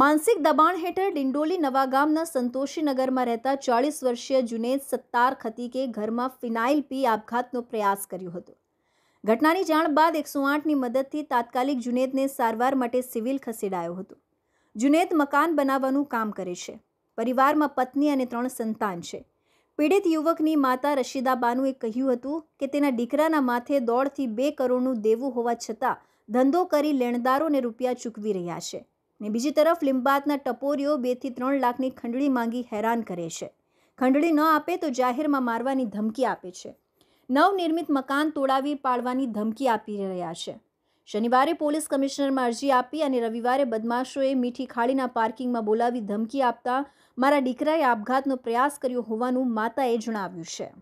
માનસિક દબાણ હેઠળ ડિંડોલી નવા ગામના સંતોષીનગરમાં રહેતા ચાળીસ વર્ષીય જુનેદ સત્તાર ખતીકે ઘરમાં ફિનાઇલ પી આપઘાતનો પ્રયાસ કર્યો હતો ઘટનાની જાણ બાદ એકસો આઠની મદદથી તાત્કાલિક જુનેદને સારવાર માટે સિવિલ ખસેડાયો હતો જુનેદ મકાન બનાવવાનું કામ કરે છે પરિવારમાં પત્ની અને ત્રણ સંતાન છે પીડિત યુવકની માતા રશીદા બાનુએ કહ્યું હતું કે તેના દીકરાના માથે દોઢથી બે કરોડનું દેવું હોવા છતાં ધંધો કરી લેણદારોને રૂપિયા ચૂકવી રહ્યા છે ને બીજી તરફ લિંબાતના ટપોરીઓ બેથી ત્રણ લાખની ખંડળી માંગી હેરાન કરે છે ખંડળી ન આપે તો જાહેરમાં મારવાની ધમકી આપે છે નવનિર્મિત મકાન તોડાવી પાડવાની ધમકી આપી રહ્યા છે શનિવારે પોલીસ કમિશનરમાં અરજી આપી અને રવિવારે બદમાશોએ મીઠી ખાડીના પાર્કિંગમાં બોલાવી ધમકી આપતા મારા દીકરાએ આપઘાતનો પ્રયાસ કર્યો હોવાનું માતાએ જણાવ્યું છે